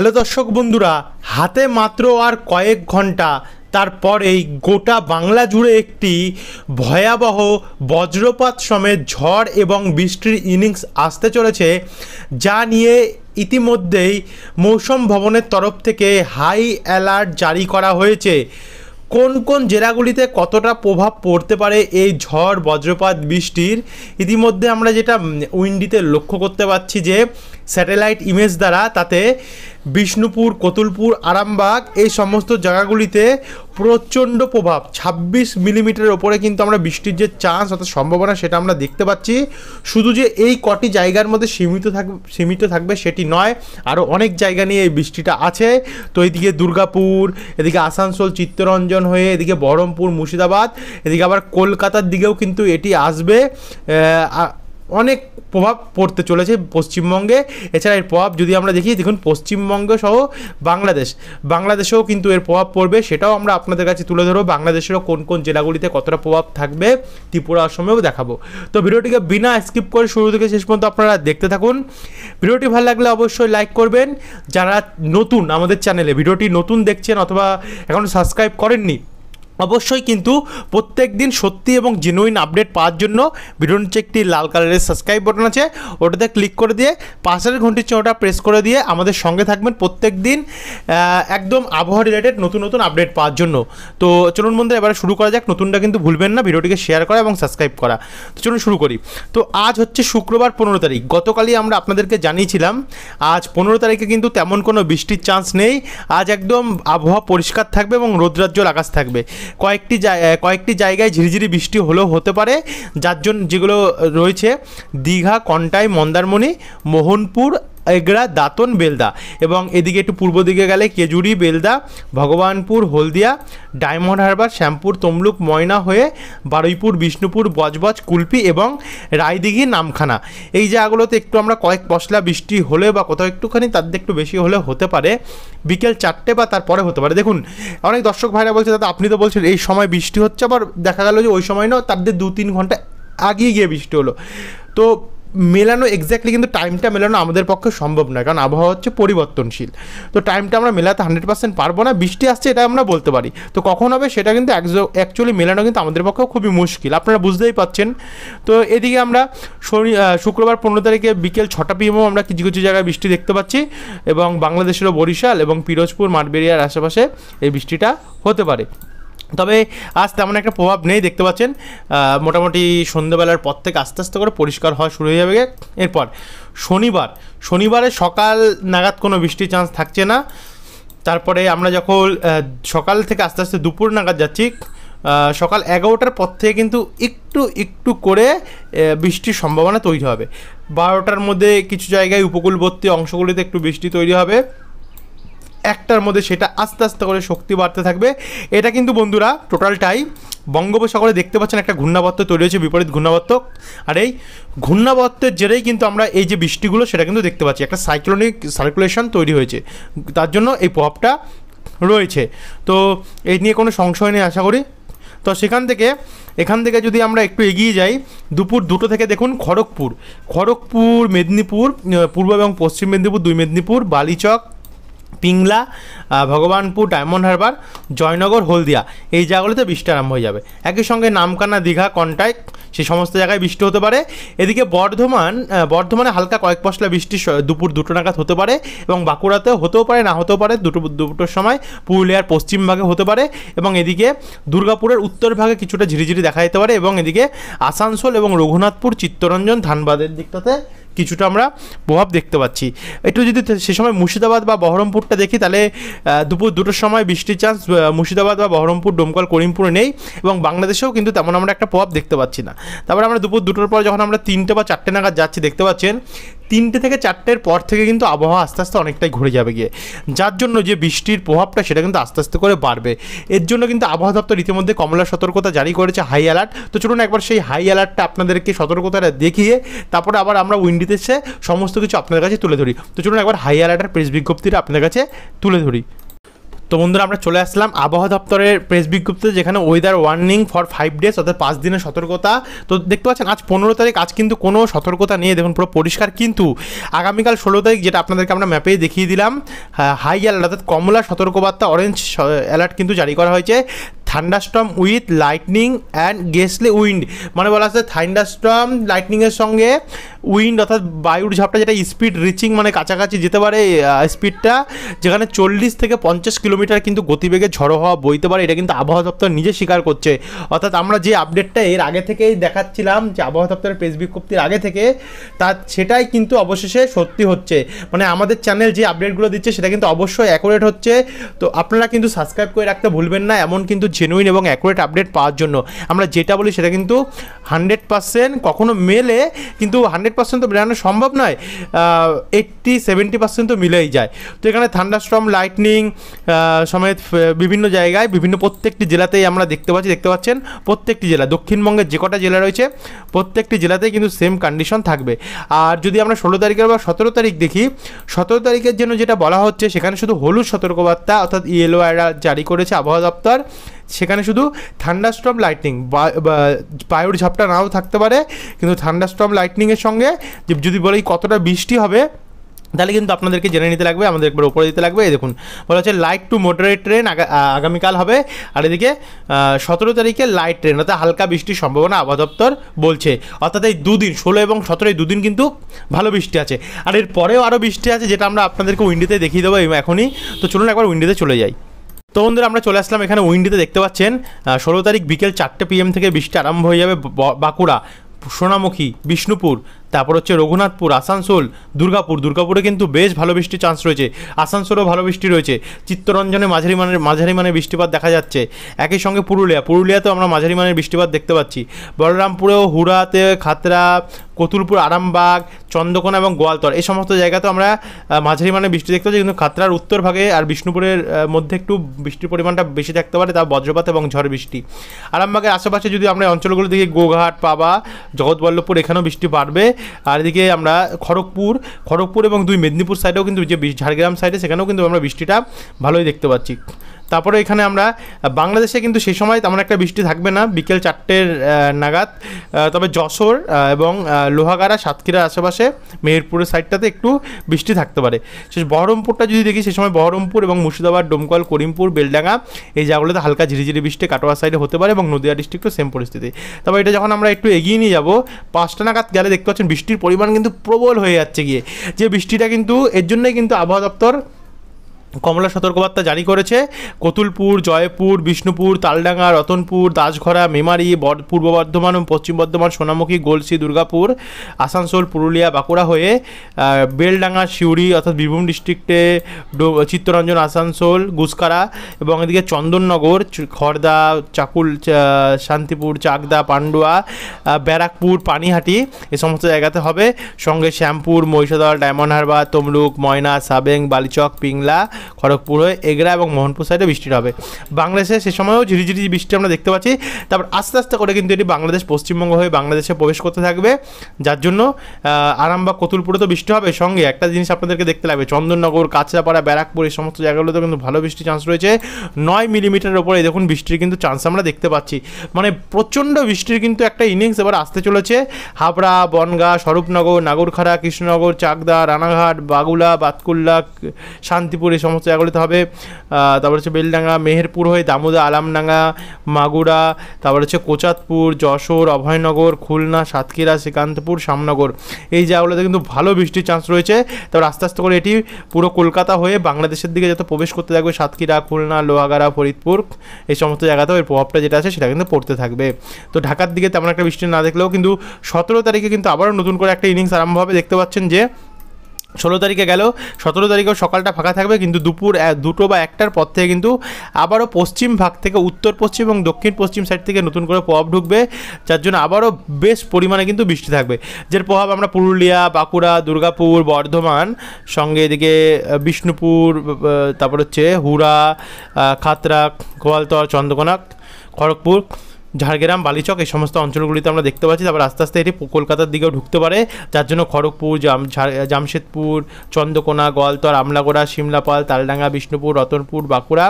hello দর্শক বন্ধুরা হাতে মাত্র আর কয়েক ঘন্টা তারপরেই গোটা বাংলা জুড়ে একটি ভয়াবহ বজ্রপাত সমেত ঝড় এবং বৃষ্টির ইনিংস আসতে চলেছে যা নিয়ে ইতিমধ্যেই মৌসুম ভবনের তরফ থেকে হাই অ্যালার্ট জারি করা হয়েছে কোন কোন জেলাগুলিতে কতটা প্রভাব পড়তে পারে এই ঝড় বজ্রপাত বৃষ্টির ইতিমধ্যে আমরা যেটা উইন্ডিতে লক্ষ্য করতে পারছি যে স্যাটেলাইট ইমেজ দ্বারা তাতে বিষ্ণুপুর কতুলপুর আরামবাগ এই সমস্ত জায়গাগুলিতে প্রচণ্ড প্রভাব ২৬ মিলিমিটারের ওপরে কিন্তু আমরা বৃষ্টির যে চান্স অর্থাৎ সম্ভাবনা সেটা আমরা দেখতে পাচ্ছি শুধু যে এই কটি জায়গার মধ্যে সীমিত থাক সীমিত থাকবে সেটি নয় আরও অনেক জায়গা নিয়ে এই বৃষ্টিটা আছে তো এদিকে দুর্গাপুর এদিকে আসানসোল চিত্তরঞ্জন হয়ে এদিকে বহরমপুর মুর্শিদাবাদ এদিকে আবার কলকাতার দিকেও কিন্তু এটি আসবে অনেক প্রভাব পড়তে চলেছে পশ্চিমবঙ্গে এছাড়া এর প্রভাব যদি আমরা দেখি দেখুন পশ্চিমবঙ্গ সহ বাংলাদেশ বাংলাদেশেও কিন্তু এর প্রভাব পড়বে সেটাও আমরা আপনাদের কাছে তুলে ধরবো বাংলাদেশেরও কোন কোন জেলাগুলিতে কতটা প্রভাব থাকবে ত্রিপুরা অসমেও দেখাবো তো ভিডিওটিকে বিনা স্কিপ করে শুরু থেকে শেষ পর্যন্ত আপনারা দেখতে থাকুন ভিডিওটি ভালো লাগলে অবশ্যই লাইক করবেন যারা নতুন আমাদের চ্যানেলে ভিডিওটি নতুন দেখছেন অথবা এখনও সাবস্ক্রাইব করেননি অবশ্যই কিন্তু প্রত্যেক দিন সত্যি এবং জেনুইন আপডেট পাওয়ার জন্য ভিডিওর নিচে একটি লাল কালারের সাবস্ক্রাইব বাটন আছে ওটাতে ক্লিক করে দিয়ে পাশের ঘন্টির চিহ্নটা প্রেস করে দিয়ে আমাদের সঙ্গে থাকবেন প্রত্যেক দিন একদম আবহাওয়া রিলেটেড নতুন নতুন আপডেট পাওয়ার জন্য তো চলুন বন্ধু এবারে শুরু করা যাক নতুনটা কিন্তু ভুলবেন না ভিডিওটিকে শেয়ার করা এবং সাবস্ক্রাইব করা তো চলুন শুরু করি তো আজ হচ্ছে শুক্রবার পনেরো তারিখ গতকালই আমরা আপনাদেরকে জানিয়েছিলাম আজ পনেরো তারিখে কিন্তু তেমন কোনো বৃষ্টির চান্স নেই আজ একদম আবহাওয়া পরিষ্কার থাকবে এবং রোদ্রাজ্জ্বল আকাশ থাকবে কয়েকটি কয়েকটি জায়গায় ঝিরিঝিরি বৃষ্টি হলেও হতে পারে যার জন্য যেগুলো রয়েছে দীঘা কন্টাই মন্দারমণি মোহনপুর এগড়া দাঁতন বেলদা এবং এদিকে একটু পূর্ব দিকে গেলে কেজুরি বেলদা ভগবানপুর হলদিয়া ডায়মন্ড হারবার শ্যামপুর তমলুক ময়না হয়ে বারুইপুর বিষ্ণুপুর বজবজ কুলপি এবং রায়দিঘি নামখানা এই জায়গাগুলোতে একটু আমরা কয়েক পশলা বৃষ্টি হলে বা কোথাও একটুখানি তার একটু বেশি হলে হতে পারে বিকেল চারটে বা তারপরে হতে পারে দেখুন অনেক দর্শক ভাইরা বলছে দাদা আপনি তো বলছেন এই সময় বৃষ্টি হচ্ছে আবার দেখা গেল যে ওই সময় নয় তাদের দু তিন ঘন্টা আগিয়ে গিয়ে বৃষ্টি হলো তো মেলানো এক্স্যাক্টলি কিন্তু টাইমটা মেলানো আমাদের পক্ষে সম্ভব নয় কারণ আবহাওয়া হচ্ছে পরিবর্তনশীল তো টাইমটা আমরা মেলাতে হান্ড্রেড পার্সেন্ট পারবো না বৃষ্টি আসছে এটা আমরা বলতে পারি তো কখন হবে সেটা কিন্তু অ্যাকচুয়ালি মেলানো কিন্তু আমাদের পক্ষেও খুবই মুশকিল আপনারা বুঝতেই পাচ্ছেন তো এদিকে আমরা শনি শুক্রবার পনেরো তারিখে বিকেল ছটা পিএমও আমরা কিছু কিছু জায়গায় বৃষ্টি দেখতে পাচ্ছি এবং বাংলাদেশেরও বরিশাল এবং পিরোজপুর মাঠবেরিয়ার আশেপাশে এই বৃষ্টিটা হতে পারে তবে আজ তেমন একটা প্রভাব নেই দেখতে পাচ্ছেন মোটামুটি সন্ধ্যেবেলার পর থেকে আস্তে আস্তে করে পরিষ্কার হওয়া শুরু হয়ে যাবে এরপর শনিবার শনিবারে সকাল নাগাদ কোনো বৃষ্টির চান্স থাকছে না তারপরে আমরা যখন সকাল থেকে আস্তে আস্তে দুপুর নাগাদ যাচ্ছি সকাল এগারোটার পর থেকে কিন্তু একটু একটু করে বৃষ্টির সম্ভাবনা তৈরি হবে বারোটার মধ্যে কিছু জায়গায় উপকূলবর্তী অংশগুলিতে একটু বৃষ্টি তৈরি হবে একটার মধ্যে সেটা আস্তে আস্তে করে শক্তি বাড়তে থাকবে এটা কিন্তু বন্ধুরা টোটালটাই বঙ্গোপসাগরে দেখতে পাচ্ছেন একটা ঘূর্ণাবর্ত তৈরি হয়েছে বিপরীত ঘূর্ণাবর্ত আর এই ঘূর্ণাবর্তের জেরেই কিন্তু আমরা এই যে বৃষ্টিগুলো সেটা কিন্তু দেখতে পাচ্ছি একটা সাইক্লোনিক সার্কুলেশন তৈরি হয়েছে তার জন্য এই প্রভাবটা রয়েছে তো এই নিয়ে কোনো সংশয় নেই আশা করি তো সেখান থেকে এখান থেকে যদি আমরা একটু এগিয়ে যাই দুপুর দুটো থেকে দেখুন খড়গপুর খড়গপুর মেদিনীপুর পূর্ব এবং পশ্চিম মেদিনীপুর দুই মেদিনীপুর বালিচক পিংলা ভগবানপুর ডায়মন্ড হারবার জয়নগর হলদিয়া এই জায়গাগুলোতে বৃষ্টি আরম্ভ হয়ে যাবে একই সঙ্গে নামকানা দীঘা কন্টাইক সে সমস্ত জায়গায় বৃষ্টি হতে পারে এদিকে বর্ধমান বর্ধমানে হালকা কয়েক পশলা বৃষ্টি দুপুর দুটো নাগাদ হতে পারে এবং বাঁকুড়াতেও হতেও পারে না হতেও পারে দুটো দুটোর সময় পুরুলিয়ার পশ্চিম ভাগে হতে পারে এবং এদিকে দুর্গাপুরের উত্তর ভাগে কিছুটা ঝিরিঝিরি দেখা যেতে পারে এবং এদিকে আসানসোল এবং রঘুনাথপুর চিত্তরঞ্জন ধানবাদের দিকটাতে কিছুটা আমরা প্রভাব দেখতে পাচ্ছি একটু যদি সে সময় মুর্শিদাবাদ বা বহরমপুরটা দেখি তাহলে দুপুর দুটোর সময় বৃষ্টির চান্স মুর্শিদাবাদ বা বহরমপুর ডোমকল করিমপুরে নেই এবং বাংলাদেশেও কিন্তু তেমন আমরা একটা প্রভাব দেখতে পাচ্ছি না তারপরে আমরা দুপুর দুটোর পর যখন আমরা তিনটে বা চারটে নাগাদ যাচ্ছি দেখতে পাচ্ছেন তিনটে থেকে চারটের পর থেকে কিন্তু আবহাওয়া আস্তে আস্তে অনেকটাই ঘুরে যাবে গিয়ে যার জন্য যে বৃষ্টির প্রভাবটা সেটা কিন্তু আস্তে আস্তে করে বাড়বে এর জন্য কিন্তু আবহাওয়া দপ্তর ইতিমধ্যে কমলা সতর্কতা জারি করেছে হাই অ্যালার্ট তো চলুন একবার সেই হাই অ্যালার্টটা আপনাদেরকে সতর্কতাটা দেখিয়ে তারপরে আবার আমরা উইন্ডিতে সে সমস্ত কিছু আপনাদের কাছে তুলে ধরি তো চলুন একবার হাই অ্যালার্টের প্রেস বিজ্ঞপ্তিটা আপনাদের কাছে তুলে ধরি তো বন্ধুরা আমরা চলে আসলাম আবহাওয়া দপ্তরের প্রেস বিজ্ঞপ্তি যেখানে weather warning for five days অর্থাৎ পাঁচ দিনের সতর্কতা তো দেখতে পাচ্ছেন আজ পনেরো তারিখ আজ কিন্তু কোনো সতর্কতা নেই দেখুন পুরো পরিষ্কার কিন্তু আগামীকাল ষোলো তারিখ যেটা আপনাদেরকে আমরা ম্যাপেই দেখিয়ে দিলাম হাই অ্যালার্ট অর্থাৎ কমলা সতর্কবার্তা অরেঞ্জ অ্যালার্ট কিন্তু জারি করা হয়েছে thunderstorm with lightning and gusty wind মানে বলা আছে থান্ডাস্টম লাইটনিংয়ের সঙ্গে উইন্ড অর্থাৎ বায়ুর ঝাপটা যেটা স্পিড রিচিং মানে কাছাকাছি যেতে পারে স্পিডটা যেখানে চল্লিশ থেকে পঞ্চাশ কিলোমিটার কিন্তু গতিবেগে ঝড়ো হওয়া বইতে পারে এটা কিন্তু আবহাওয়া দপ্তর নিজে স্বীকার করছে অর্থাৎ আমরা যে আপডেটটা এর আগে থেকেই দেখাচ্ছিলাম যে আবহাওয়া দপ্তরের প্রেস বিজ্ঞপ্তির আগে থেকে তা সেটাই কিন্তু অবশেষে সত্যি হচ্ছে মানে আমাদের চ্যানেল যে আপডেটগুলো দিচ্ছে সেটা কিন্তু অবশ্যই অ্যাকুরেট হচ্ছে তো আপনারা কিন্তু সাবস্ক্রাইব করে রাখতে ভুলবেন না এমন কিন্তু জেনুইন এবং অ্যাকুরেট আপডেট পাওয়ার জন্য আমরা যেটা বলি সেটা কিন্তু হান্ড্রেড পার্সেন্ট কখনো মেলে কিন্তু হান্ড্রেড পার্সেন্ট তো মেলানো সম্ভব নয় এইট্টি সেভেন্টি পার্সেন্ট তো মিলেই যায় তো এখানে থান্ডারস্ট্রম লাইটনিং সমেত বিভিন্ন জায়গায় বিভিন্ন প্রত্যেকটি জেলাতেই আমরা দেখতে পাচ্ছি দেখতে পাচ্ছেন প্রত্যেকটি জেলা দক্ষিণবঙ্গের যে কটা জেলা রয়েছে প্রত্যেকটি জেলাতেই কিন্তু সেম কন্ডিশন থাকবে আর যদি আমরা ষোলো তারিখের বা সতেরো তারিখ দেখি সতেরো তারিখের জন্য যেটা বলা হচ্ছে সেখানে শুধু হলুদ সতর্কবার্তা অর্থাৎ ইয়েলো আয়রা জারি করেছে আবহাওয়া দপ্তর সেখানে শুধু থান্ডারস্টম লাইটনিং বায়ুর ঝাপটা নাও থাকতে পারে কিন্তু থান্ডারস্টম লাইটনিংয়ের সঙ্গে যদি বলি কতটা বৃষ্টি হবে তাহলে কিন্তু আপনাদেরকে জেনে নিতে লাগবে আমাদের একবার ওপরে দিতে লাগবে এই দেখুন বলা হচ্ছে লাইট টু মোটরেট ট্রেন আগামীকাল হবে আর এদিকে সতেরো তারিখে লাইট ট্রেন অর্থাৎ হালকা বৃষ্টির সম্ভাবনা আবহাওয়া দপ্তর বলছে অর্থাৎ এই দুদিন ষোলো এবং সতেরোই দুদিন কিন্তু ভালো বৃষ্টি আছে আর এর পরেও আরও বৃষ্টি আছে যেটা আমরা আপনাদেরকে উইন্ডোতে দেখিয়ে দেবো এখনই তো চলুন একবার উইন্ডোতে চলে যাই তো বন্ধুরা আমরা চলে আসলাম এখানে উইন্ডিতে দেখতে পাচ্ছেন ষোলো তারিখ বিকেল চারটে পিএম থেকে বৃষ্টি আরম্ভ হয়ে যাবে বাঁকুড়া সোনামুখী বিষ্ণুপুর তারপর হচ্ছে রঘুনাথপুর আসানসোল দুর্গাপুর দুর্গাপুরে কিন্তু বেশ ভালো বৃষ্টির চান্স রয়েছে আসানসোলেও ভালো বৃষ্টি রয়েছে চিত্তরঞ্জনে মাঝারি মানের মাঝারি মানের বৃষ্টিপাত দেখা যাচ্ছে একই সঙ্গে পুরুলিয়া পুরুলিয়াতেও আমরা মাঝারি মানের বৃষ্টিপাত দেখতে পাচ্ছি বলরামপুরেও হুড়াতে খাতরা কতুলপুর আরামবাগ চন্দ্রকোনা এবং গোয়ালতর এই সমস্ত জায়গাতেও আমরা মাঝারি মানের বৃষ্টি দেখতে পাচ্ছি কিন্তু খাতরার উত্তর ভাগে আর বিষ্ণুপুরের মধ্যে একটু বৃষ্টির পরিমাণটা বেশি থাকতে পারে তা বজ্রপাত এবং ঝড় বৃষ্টি আরামবাগের আশেপাশে যদি আমরা অঞ্চলগুলো দেখি গোঘাট পাবা জগৎবল্লভপুর এখানেও বৃষ্টি বাড়বে আর এদিকে আমরা খড়গপুর খড়গপুর এবং দুই মেদিনীপুর সাইডেও কিন্তু যে ঝাড়গ্রাম সাইডে সেখানেও কিন্তু আমরা বৃষ্টিটা ভালোই দেখতে পাচ্ছি তারপরে এখানে আমরা বাংলাদেশে কিন্তু সেই সময় তেমন একটা বৃষ্টি থাকবে না বিকেল চারটের নাগাদ তবে যশোর এবং লোহাগাড়া সাতক্ষীরার আশেপাশে মেহেরপুরের সাইডটাতে একটু বৃষ্টি থাকতে পারে শেষ বহরমপুরটা যদি দেখি সে সময় বহরমপুর এবং মুর্শিদাবাদ ডোমকল করিমপুর বেলডাঙ্গা এই জায়গাগুলোতে হালকা ঝিরিঝিরি বৃষ্টি কাটোয়া সাইডে হতে পারে এবং নদীয়া ডিস্ট্রিক্টও সেম পরিস্থিতি তবে এটা যখন আমরা একটু এগিয়ে নিয়ে যাবো পাঁচটা নাগাদ গেলে দেখতে পাচ্ছেন বৃষ্টির পরিমাণ কিন্তু প্রবল হয়ে যাচ্ছে গিয়ে যে বৃষ্টিটা কিন্তু এর জন্যই কিন্তু আবহাওয়া দপ্তর কমলা সতর্কবার্তা জারি করেছে কতুলপুর জয়পুর বিষ্ণুপুর তালডাঙ্গা রতনপুর দাসঘরা মেমারি পূর্ব বর্ধমান এবং পশ্চিম বর্ধমান সোনামুখী গোলসি দুর্গাপুর আসানসোল পুরুলিয়া বাঁকুড়া হয়ে বেলডাঙ্গা সিউড়ি অর্থাৎ বীরভূম ডিস্ট্রিক্টে চিত্তরঞ্জন আসানসোল গুসকারা এবং এদিকে চন্দননগর খড়দা চাকুল শান্তিপুর চাকদা পান্ডুয়া ব্যারাকপুর পানিহাটি এ সমস্ত জায়গাতে হবে সঙ্গে শ্যামপুর মহিষাদল ডায়মন্ড হারবার তমলুক ময়না সাবেং বালিচক পিংলা খড়গপুর হয়ে এগরা এবং মোহনপুর সাইডে বৃষ্টির হবে বাংলাদেশে সে সময়ও ঝিরিঝিরি বৃষ্টি আমরা দেখতে পাচ্ছি তারপর আস্তে আস্তে করে কিন্তু এটি বাংলাদেশ পশ্চিমবঙ্গ হয়ে বাংলাদেশে প্রবেশ করতে থাকবে যার জন্য আরামবাগ কতুলপুরে তো বৃষ্টি হবে সঙ্গে একটা জিনিস আপনাদেরকে দেখতে লাগবে চন্দননগর কাছড়াপাড়া ব্যারাকপুর এই সমস্ত জায়গাগুলোতে কিন্তু ভালো বৃষ্টির চান্স রয়েছে নয় মিলিমিটারের ওপরে দেখুন বৃষ্টির কিন্তু চান্স আমরা দেখতে পাচ্ছি মানে প্রচণ্ড বৃষ্টির কিন্তু একটা ইনিংস এবার আসতে চলেছে হাবড়া বনগা স্বরূপনগর নাগরখাড়া কৃষ্ণনগর চাকদা রানাঘাট বাগুলা বাতকুল্লা শান্তিপুর এই সমস্ত জায়গাগুলিতে হবে তারপর হচ্ছে বেলডাঙ্গা মেহেরপুর হয়ে দামোদা আলামডাঙ্গা মাগুরা তারপর হচ্ছে কোচাতপুর যশোর অভয়নগর খুলনা সাতক্ষীরা শ্রীকান্তপুর শামনগর এই জায়গাগুলোতে কিন্তু ভালো বৃষ্টির চান্স রয়েছে তারপর আস্তে আস্তে করে এটি পুরো কলকাতা হয়ে বাংলাদেশের দিকে যত প্রবেশ করতে থাকবে সাতক্ষীরা খুলনা লোহাগাড়া ফরিদপুর এই সমস্ত জায়গাতেও এর প্রভাবটা যেটা আছে সেটা কিন্তু পড়তে থাকবে তো ঢাকার দিকে তেমন একটা বৃষ্টি না দেখলেও কিন্তু সতেরো তারিখে কিন্তু আবারও নতুন করে একটা ইনিংস আরম্ভ হবে দেখতে পাচ্ছেন যে ষোলো তারিখে গেল সতেরো তারিখেও সকালটা ফাঁকা থাকবে কিন্তু দুপুর দুটো বা একটার পর থেকে কিন্তু আবারও পশ্চিম ভাগ থেকে উত্তর পশ্চিম এবং দক্ষিণ পশ্চিম সাইড থেকে নতুন করে প্রভাব ঢুকবে যার জন্য আবারও বেশ পরিমাণে কিন্তু বৃষ্টি থাকবে যার প্রভাব আমরা পুরুলিয়া বাঁকুড়া দুর্গাপুর বর্ধমান সঙ্গে এদিকে বিষ্ণুপুর তারপর হচ্ছে হুরা খাতরা গোয়ালতর চন্দ্রকোনা খড়গপুর ঝাড়গ্রাম বালিচক এই সমস্ত অঞ্চলগুলিতে আমরা দেখতে পাচ্ছি তারপর আস্তে আস্তে এটি কলকাতার দিকেও ঢুকতে পারে যার জন্য খড়গপুর জাম জামশেদপুর চন্দ্রকোনা গলতর আমলাগোড়া শিমলাপাল তালডাঙ্গা বিষ্ণুপুর রতনপুর বাঁকুড়া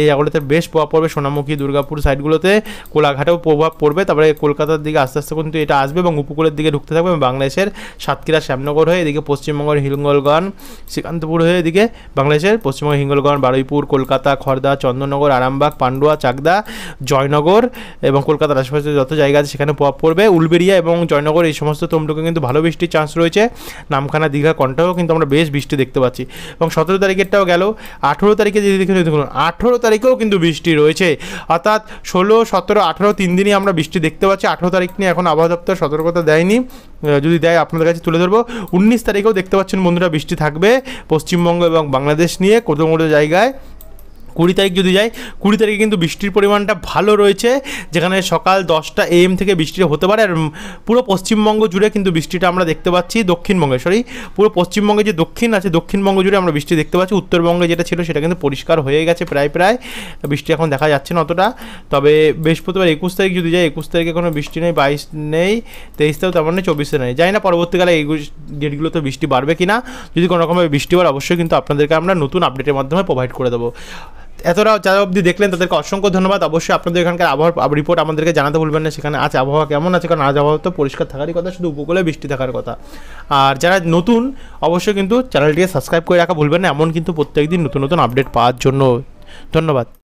এই জায়গাগুলোতে বেশ প্রভাব পড়বে সোনামুখী দুর্গাপুর সাইডগুলোতে কোলাঘাটেও প্রভাব পড়বে তারপরে কলকাতার দিকে আস্তে আস্তে কিন্তু এটা আসবে এবং উপকূলের দিকে ঢুকতে থাকবে এবং বাংলাদেশের সাতক্ষীরা শ্যামনগর হয়ে এদিকে পশ্চিমবঙ্গের হিঙ্গলগঞ্জ শ্রীকান্তপুর হয়ে এদিকে বাংলাদেশের পশ্চিমবঙ্গের হিঙ্গলগঞ্জ বারুইপুর কলকাতা খর্দা চন্দননগর আরামবাগ পান্ডুয়া চাকদা জয়নগর এবং কলকাতার আশেপাশে যত জায়গা আছে সেখানে প্রভাব পড়বে উলবেরিয়া এবং জয়নগর এই সমস্ত তমলুকে কিন্তু ভালো বৃষ্টির চান্স রয়েছে নামখানা দীঘা কণ্ঠাও কিন্তু আমরা বেশ বৃষ্টি দেখতে পাচ্ছি এবং সতেরো তারিখেরটাও গেল আঠেরো তারিখে যদি দেখুন দেখুন আঠেরো তারিখেও কিন্তু বৃষ্টি রয়েছে অর্থাৎ ষোলো সতেরো আঠেরো তিন দিনই আমরা বৃষ্টি দেখতে পাচ্ছি আঠেরো তারিখ নিয়ে এখন আবহাওয়া দপ্তর সতর্কতা দেয়নি যদি দেয় আপনাদের কাছে তুলে ধরবো উনিশ তারিখেও দেখতে পাচ্ছেন বন্ধুরা বৃষ্টি থাকবে পশ্চিমবঙ্গ এবং বাংলাদেশ নিয়ে কোথাও কোথাও জায়গায় কুড়ি তারিখ যদি যাই কুড়ি তারিখে কিন্তু বৃষ্টির পরিমাণটা ভালো রয়েছে যেখানে সকাল দশটা এম থেকে বৃষ্টিটা হতে পারে আর পুরো পশ্চিমবঙ্গ জুড়ে কিন্তু বৃষ্টিটা আমরা দেখতে পাচ্ছি দক্ষিণবঙ্গে সরি পুরো পশ্চিমবঙ্গে যে দক্ষিণ আছে দক্ষিণবঙ্গ জুড়ে আমরা বৃষ্টি দেখতে পাচ্ছি উত্তরবঙ্গে যেটা ছিল সেটা কিন্তু পরিষ্কার হয়ে গেছে প্রায় প্রায় বৃষ্টি এখন দেখা যাচ্ছে না অতটা তবে বৃহস্পতিবার একুশ তারিখ যদি যাই একুশ তারিখে কোনো বৃষ্টি নেই বাইশ নেই তেইশ তারিখ তেমন নেই চব্বিশে নেই যাই না পরবর্তীকালে এই ডেটগুলোতে বৃষ্টি বাড়বে কি না যদি কোনোরকমভাবে বৃষ্টি হওয়ার অবশ্যই কিন্তু আপনাদেরকে আমরা নতুন আপডেটের মাধ্যমে প্রোভাইড করে দেবো এতটা যারা অবধি দেখলেন তাদেরকে অসংখ্য ধন্যবাদ অবশ্যই আপনাদের এখানকার আবহাওয়া রিপোর্ট আমাদেরকে জানাতে ভুলবেন না সেখানে আছে আবহাওয়া কেমন আছে কারণ আজ আবহাওয়া তো পরিষ্কার থাকারই কথা শুধু উপকূলে বৃষ্টি থাকার কথা আর যারা নতুন অবশ্যই কিন্তু চ্যানেলটিকে সাবস্ক্রাইব করে রাখা ভুলবেন না এমন কিন্তু প্রত্যেকদিন নতুন নতুন আপডেট পাওয়ার জন্য ধন্যবাদ